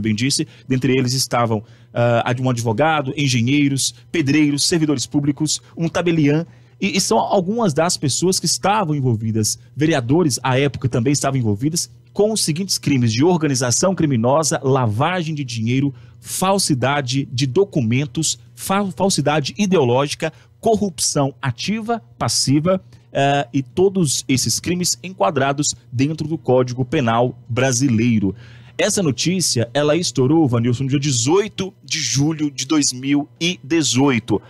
bem disse, dentre eles estavam uh, um advogado, engenheiros, pedreiros, servidores públicos, um tabelião e, e, são algumas das pessoas que estavam envolvidas, vereadores à época também estavam envolvidas, com os seguintes crimes de organização criminosa, lavagem de dinheiro, falsidade de documentos, fa falsidade ideológica, corrupção ativa, passiva, Uh, e todos esses crimes enquadrados dentro do Código Penal brasileiro. Essa notícia, ela estourou, Vanilson, no dia 18 de julho de 2018.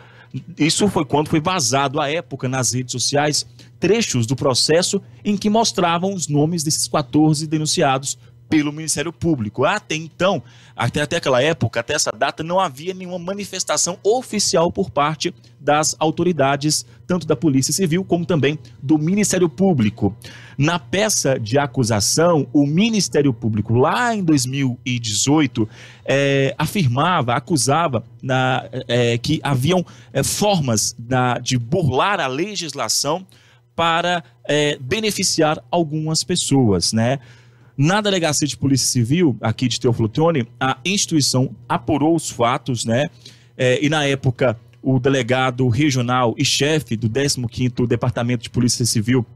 Isso foi quando foi vazado, à época, nas redes sociais, trechos do processo em que mostravam os nomes desses 14 denunciados pelo Ministério Público. Até então, até, até aquela época, até essa data, não havia nenhuma manifestação oficial por parte das autoridades, tanto da Polícia Civil como também do Ministério Público. Na peça de acusação, o Ministério Público, lá em 2018, é, afirmava, acusava na, é, que haviam é, formas na, de burlar a legislação para é, beneficiar algumas pessoas, né? Na Delegacia de Polícia Civil, aqui de Teófilo Teone, a instituição apurou os fatos, né? É, e na época, o delegado regional e chefe do 15º Departamento de Polícia Civil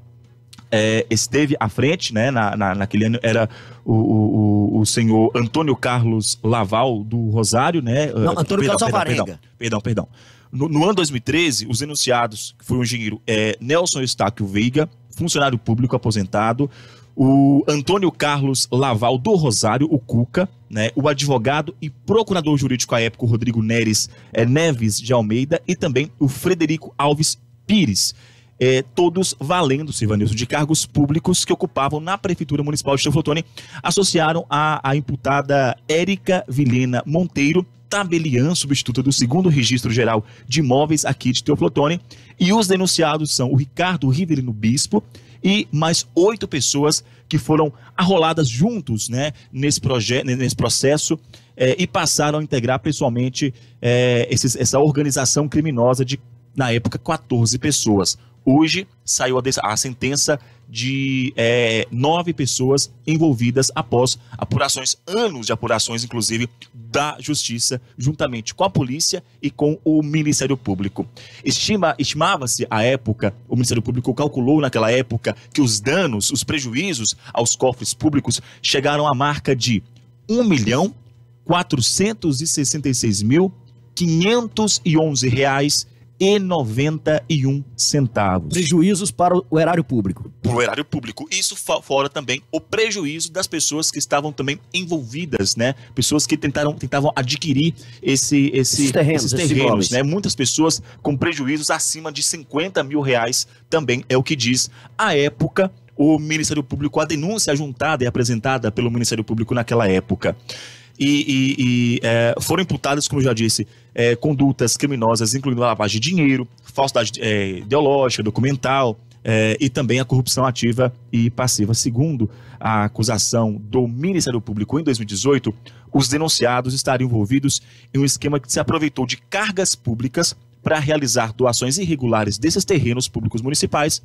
é, esteve à frente, né, na, na, naquele ano era o, o, o, senhor Antônio Carlos Laval do Rosário, né? Não, uh, Antônio perdão, Carlos perdão, Alvarenga. Perdão, perdão. perdão. No, no, ano 2013, os denunciados, que foi o engenheiro é, Nelson Estáquio Veiga, funcionário público aposentado, o Antônio Carlos Laval do Rosário, o Cuca, né, o advogado e procurador jurídico à época, Rodrigo Neres, é, Neves de Almeida, e também o Frederico Alves Pires. É, todos valendo, Silvanilson, de cargos públicos que ocupavam na Prefeitura Municipal de Teoflotone, associaram a, a imputada Érica Vilena Monteiro, tabeliã substituta do segundo registro geral de imóveis aqui de Teoflotone, e os denunciados são o Ricardo Riverino Bispo, e mais oito pessoas que foram arroladas juntos né, nesse, projeto, nesse processo é, e passaram a integrar pessoalmente é, esses, essa organização criminosa de, na época, 14 pessoas. Hoje saiu a, a sentença de é, nove pessoas envolvidas após apurações, anos de apurações, inclusive, da justiça, juntamente com a polícia e com o Ministério Público. Estima, estimava-se à época, o Ministério Público calculou naquela época que os danos, os prejuízos aos cofres públicos chegaram à marca de 1 milhão 466 mil 511 reais e 91 centavos. Prejuízos para o erário público. Para o erário público. Isso fora também o prejuízo das pessoas que estavam também envolvidas, né? Pessoas que tentaram, tentavam adquirir esse, esse, esses terrenos, esses terrenos esses né? Muitas pessoas com prejuízos acima de 50 mil reais também é o que diz a época o Ministério Público, a denúncia juntada e apresentada pelo Ministério Público naquela época e, e, e é, foram imputadas, como eu já disse, é, condutas criminosas, incluindo a lavagem de dinheiro, falsidade é, ideológica, documental é, e também a corrupção ativa e passiva. Segundo a acusação do Ministério Público em 2018, os denunciados estariam envolvidos em um esquema que se aproveitou de cargas públicas para realizar doações irregulares desses terrenos públicos municipais,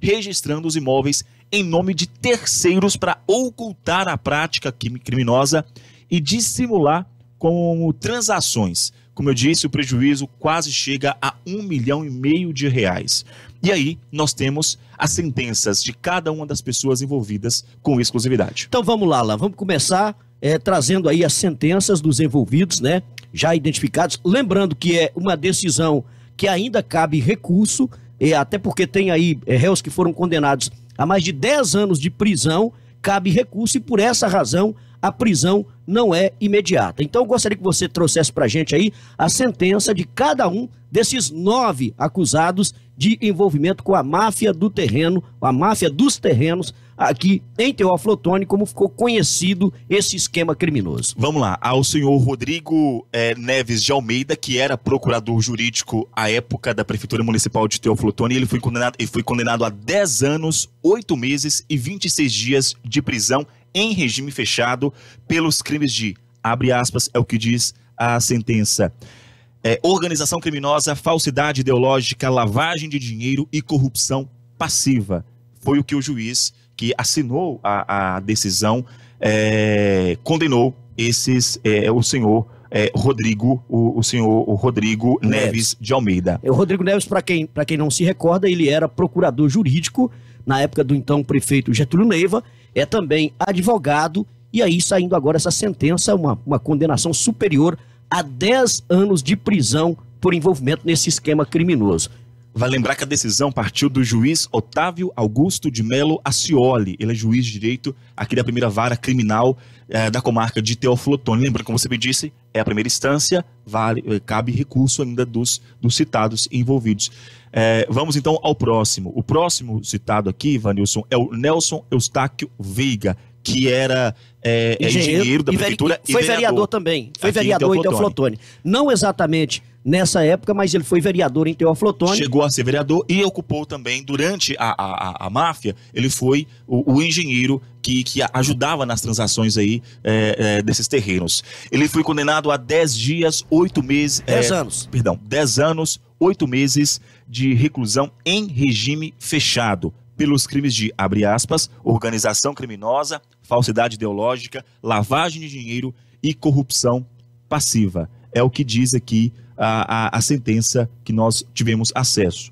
registrando os imóveis em nome de terceiros para ocultar a prática criminosa e dissimular como transações. Como eu disse, o prejuízo quase chega a um milhão e meio de reais. E aí nós temos as sentenças de cada uma das pessoas envolvidas com exclusividade. Então vamos lá, lá. vamos começar é, trazendo aí as sentenças dos envolvidos, né? Já identificados. Lembrando que é uma decisão que ainda cabe recurso, é, até porque tem aí é, réus que foram condenados a mais de 10 anos de prisão, cabe recurso e por essa razão a prisão não é imediata. Então, eu gostaria que você trouxesse para a gente aí a sentença de cada um desses nove acusados de envolvimento com a máfia do terreno, a máfia dos terrenos aqui em Teófilo Otoni, como ficou conhecido esse esquema criminoso. Vamos lá, ao senhor Rodrigo é, Neves de Almeida, que era procurador jurídico à época da Prefeitura Municipal de Teófilo Otoni, ele foi condenado, ele foi condenado a 10 anos, 8 meses e 26 dias de prisão em regime fechado pelos crimes de, abre aspas, é o que diz a sentença. É, organização criminosa, falsidade ideológica, lavagem de dinheiro e corrupção passiva. Foi o que o juiz que assinou a, a decisão é, condenou esses é, o senhor é, Rodrigo, o, o, senhor o Rodrigo Neves. Neves. de Almeida. É, o Rodrigo Neves, para quem, quem não se recorda, ele era procurador jurídico na época do então prefeito Getúlio Neiva é também advogado, e aí saindo agora essa sentença, uma, uma condenação superior a 10 anos de prisão por envolvimento nesse esquema criminoso. Vai lembrar que a decisão partiu do juiz Otávio Augusto de Melo Acioli. Ele é juiz de direito aqui da primeira vara criminal eh, da comarca de Teófilo Otoni. Lembrando, como você me disse, é a primeira instância, vale, eh, cabe recurso ainda dos, dos citados envolvidos. Eh, vamos então ao próximo. O próximo citado aqui, Vanilson, é o Nelson Eustáquio Veiga, que era é, é, engenheiro, engenheiro, da prefeitura. E, foi vereador, vereador também. Foi vereador em Teoflotone. Não exatamente nessa época, mas ele foi vereador em Teoflotone. Chegou a ser vereador e ocupou também, durante a, a, a, a máfia, ele foi o, o engenheiro que, que, ajudava nas transações aí é, é, desses terrenos. Ele foi condenado a 10 dias, 8 meses... 10 é, anos. Perdão, 10 anos, 8 meses de reclusão em regime fechado pelos crimes de, abre aspas, organização criminosa, falsidade ideológica, lavagem de dinheiro e corrupção passiva. É o que diz aqui a, a, a sentença que nós tivemos acesso.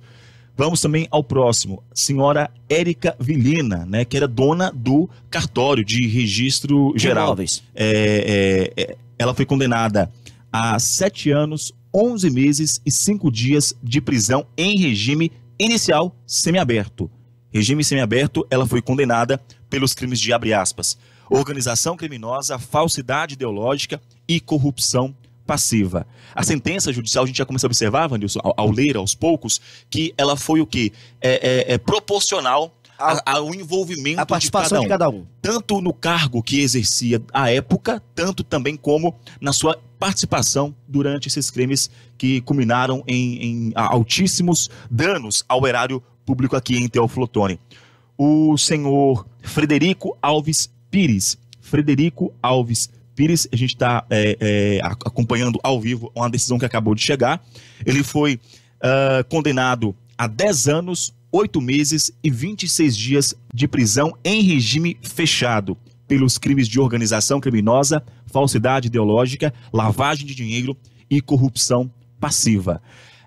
Vamos também ao próximo. Senhora Érica Vilhena, né, que era dona do cartório de registro geral. É, é, é, ela foi condenada a sete anos, onze meses e cinco dias de prisão em regime inicial semiaberto regime semiaberto, ela foi condenada pelos crimes de aspas, organização criminosa, falsidade ideológica e corrupção passiva. A sentença judicial, a gente já começou a observar, Vanilson, ao, ao ler aos poucos, que ela foi o que? É, é, é, proporcional a, ao envolvimento a participação de cada, um, de cada um. Tanto no cargo que exercia à época, tanto também como na sua participação durante esses crimes que culminaram em, em altíssimos danos ao erário público aqui em Teoflotone. O senhor Frederico Alves Pires. Frederico Alves Pires, a gente está é, é, acompanhando ao vivo uma decisão que acabou de chegar. Ele foi uh, condenado a 10 anos, 8 meses e 26 dias de prisão em regime fechado pelos crimes de organização criminosa, falsidade ideológica, lavagem de dinheiro e corrupção passiva.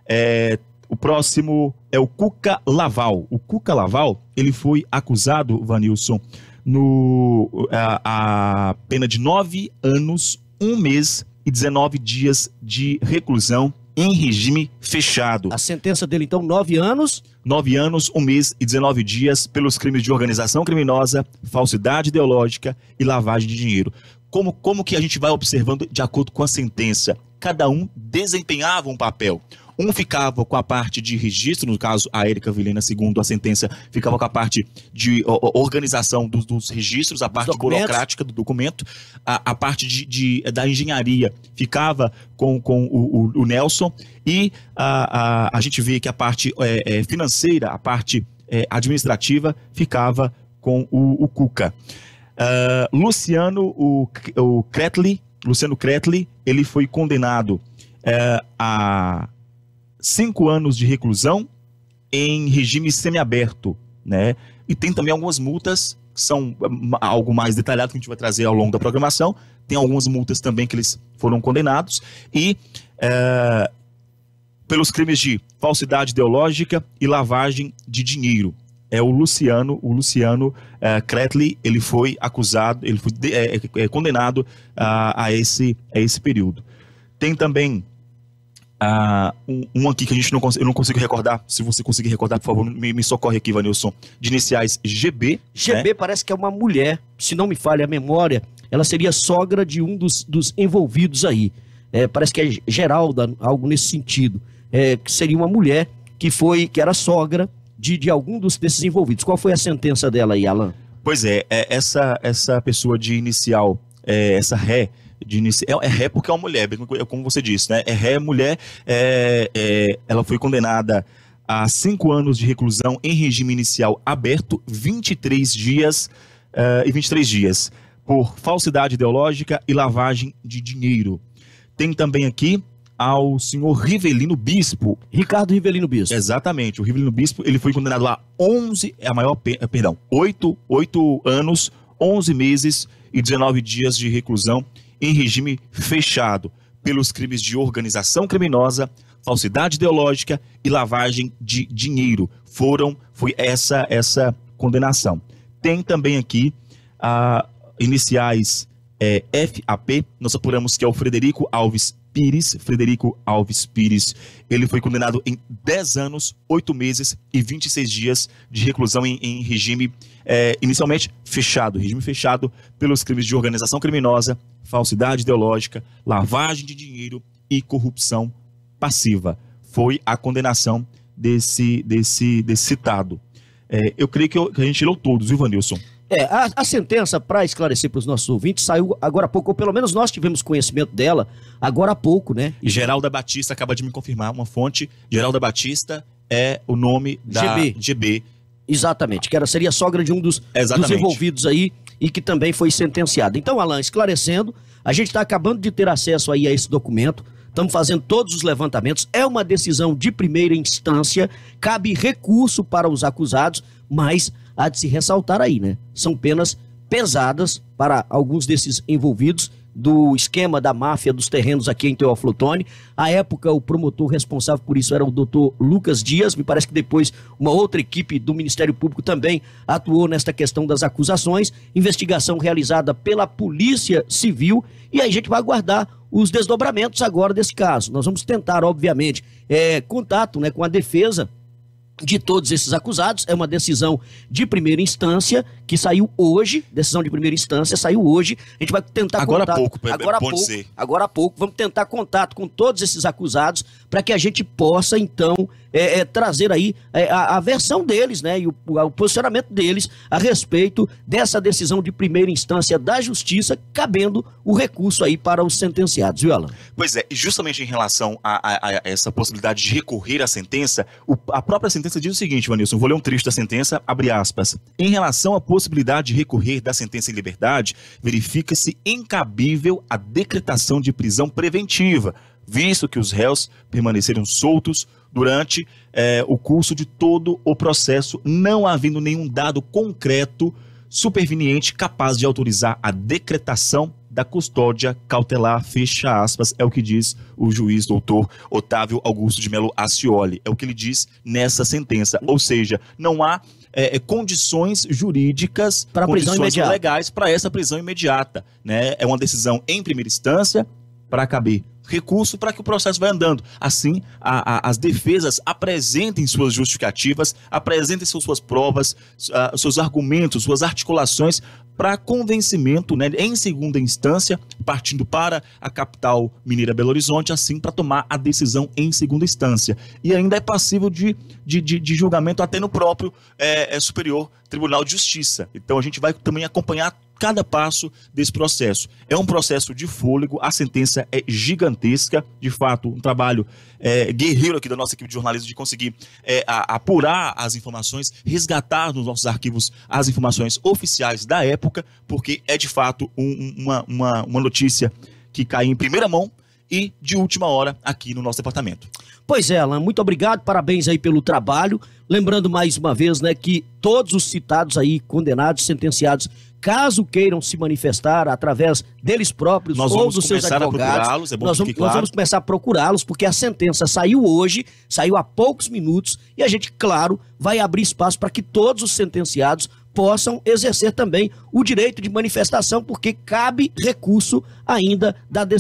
É, o próximo é o Cuca Laval. O Cuca Laval, ele foi acusado, Vanilson, no a, a pena de nove anos, um mês e 19 dias de reclusão em regime fechado. A sentença dele, então, nove anos? Nove anos, um mês e 19 dias pelos crimes de organização criminosa, falsidade ideológica e lavagem de dinheiro. Como, como que a gente vai observando de acordo com a sentença? Cada um desempenhava um papel. Um ficava com a parte de registro, no caso, a Érica Vilena segundo a sentença, ficava com a parte de organização dos, dos, registros, a parte burocrática do documento, a, a parte de, de, da engenharia ficava com, com o, o, o Nelson, e a, a, a, gente vê que a parte é, é financeira, a parte é, administrativa, ficava com o, o Cuca. Uh, Luciano, o, o Kretley, Luciano Kretley, ele foi condenado é, a cinco anos de reclusão em regime semiaberto, né? E tem também algumas multas que são hum, algo mais detalhado que a gente vai trazer ao longo da programação. Tem algumas multas também que eles foram condenados e é, pelos crimes de falsidade ideológica e lavagem de dinheiro. É o Luciano, o Luciano é, eh, Kretley, ele foi acusado, ele foi de, é, condenado a, a, esse, a esse período. Tem também um, aqui que a gente não eu não consigo recordar. Se você conseguir recordar, por favor, me, me socorre aqui, Vanilson. De iniciais GB. GB né? parece que é uma mulher, se não me falha a memória. Ela seria sogra de um dos, dos envolvidos aí. É, parece que é Geralda, algo nesse sentido. É, que seria uma mulher que foi, que era sogra de, de algum dos, desses envolvidos. Qual foi a sentença dela aí, Alan? Pois é, é essa, essa pessoa de inicial, é, essa ré, de iniciar. É, é ré porque é uma mulher, como você disse, né? É ré é mulher. É, é, ela foi condenada a cinco anos de reclusão em regime inicial aberto, 23 dias uh, e 23 dias, por falsidade ideológica e lavagem de dinheiro. Tem também aqui ao senhor Rivelino Bispo. Ricardo Rivelino Bispo. Exatamente, o Rivelino Bispo, ele foi condenado a 11, a maior, perdão, 8, 8 anos, 11 meses e 19 dias de reclusão em regime fechado pelos crimes de organização criminosa, falsidade ideológica e lavagem de dinheiro. Foram foi essa essa condenação. Tem também aqui ah, eh, a iniciais é, FAP. Nós apuramos que é o Frederico Alves Pires, Frederico Alves Pires. Ele foi condenado em 10 anos, 8 meses e 26 dias de reclusão em, em regime é, inicialmente fechado, regime fechado, pelos crimes de organização criminosa, falsidade ideológica, lavagem de dinheiro e corrupção passiva. Foi a condenação desse, desse, desse citado. É, eu creio que, eu, que a gente leu todos, viu, Vanilson? É, a, a sentença, para esclarecer para os nossos ouvintes, saiu agora há pouco, ou pelo menos nós tivemos conhecimento dela agora há pouco, né? E Geralda Batista acaba de me confirmar uma fonte. Geralda Batista é o nome da GB. GB. Exatamente, que era, seria sogra de um dos, dos envolvidos aí e que também foi sentenciado. Então, Alain, esclarecendo, a gente está acabando de ter acesso aí a esse documento, estamos fazendo todos os levantamentos, é uma decisão de primeira instância, cabe recurso para os acusados, mas há de se ressaltar aí, né? São penas pesadas para alguns desses envolvidos do esquema da máfia dos terrenos aqui em Teófilo Teoflotone. À época, o promotor responsável por isso era o doutor Lucas Dias. Me parece que depois uma outra equipe do Ministério Público também atuou nesta questão das acusações. Investigação realizada pela Polícia Civil. E aí a gente vai aguardar os desdobramentos agora desse caso. Nós vamos tentar, obviamente, é, contato né, com a defesa de todos esses acusados. É uma decisão de primeira instância que saiu hoje. Decisão de primeira instância saiu hoje. A gente vai tentar agora contato, pouco, agora pode pouco, ser. agora há pouco. Vamos tentar contato com todos esses acusados para que a gente possa então é, é, trazer aí é, a, a, versão deles, né, e o, o posicionamento deles a respeito dessa decisão de primeira instância da Justiça, cabendo o recurso aí para os sentenciados, viu, Alan? Pois é. E justamente em relação a, a, a essa possibilidade de recorrer à sentença, o, a própria sentença sentença diz o seguinte, Vanilson, vou ler um trecho da sentença, abre aspas. Em relação à possibilidade de recorrer da sentença em liberdade, verifica-se incabível a decretação de prisão preventiva, visto que os réus permaneceram soltos durante eh, o curso de todo o processo, não havendo nenhum dado concreto superveniente capaz de autorizar a decretação da custódia cautelar, fecha aspas, é o que diz o juiz doutor Otávio Augusto de Melo Acioli. É o que ele diz nessa sentença. Ou seja, não há é, é condições jurídicas, pra condições legais para essa prisão imediata. Né? É uma decisão em primeira instância para caber recurso para que o processo vá andando. Assim, a, a, as defesas apresentem suas justificativas, apresentem suas provas, a, ah, seus argumentos, suas articulações para convencimento, né, em segunda instância, partindo para a capital mineira Belo Horizonte, assim para tomar a decisão em segunda instância. E ainda é passível de, de, de, de julgamento até no próprio é, é, Superior Tribunal de Justiça. Então a gente vai também acompanhar cada passo desse processo. É um processo de fôlego, a sentença é gigantesca, de fato, um trabalho é, guerreiro aqui da nossa equipe de jornalismo de conseguir é, a, apurar as informações, resgatar nos nossos arquivos as informações oficiais da época, porque é de fato um, uma, uma, uma notícia que cai em primeira mão e de última hora aqui no nosso departamento. Pois é, Alan, muito obrigado, parabéns aí pelo trabalho. Lembrando mais uma vez, né, que todos os citados aí, condenados, sentenciados, caso queiram se manifestar através deles próprios nós ou dos seus advogados, é nós, vamos, claro. nós vamos começar a procurá-los, porque a sentença saiu hoje, saiu há poucos minutos, e a gente, claro, vai abrir espaço para que todos os sentenciados possam exercer também o direito de manifestação, porque cabe recurso ainda da, decisão.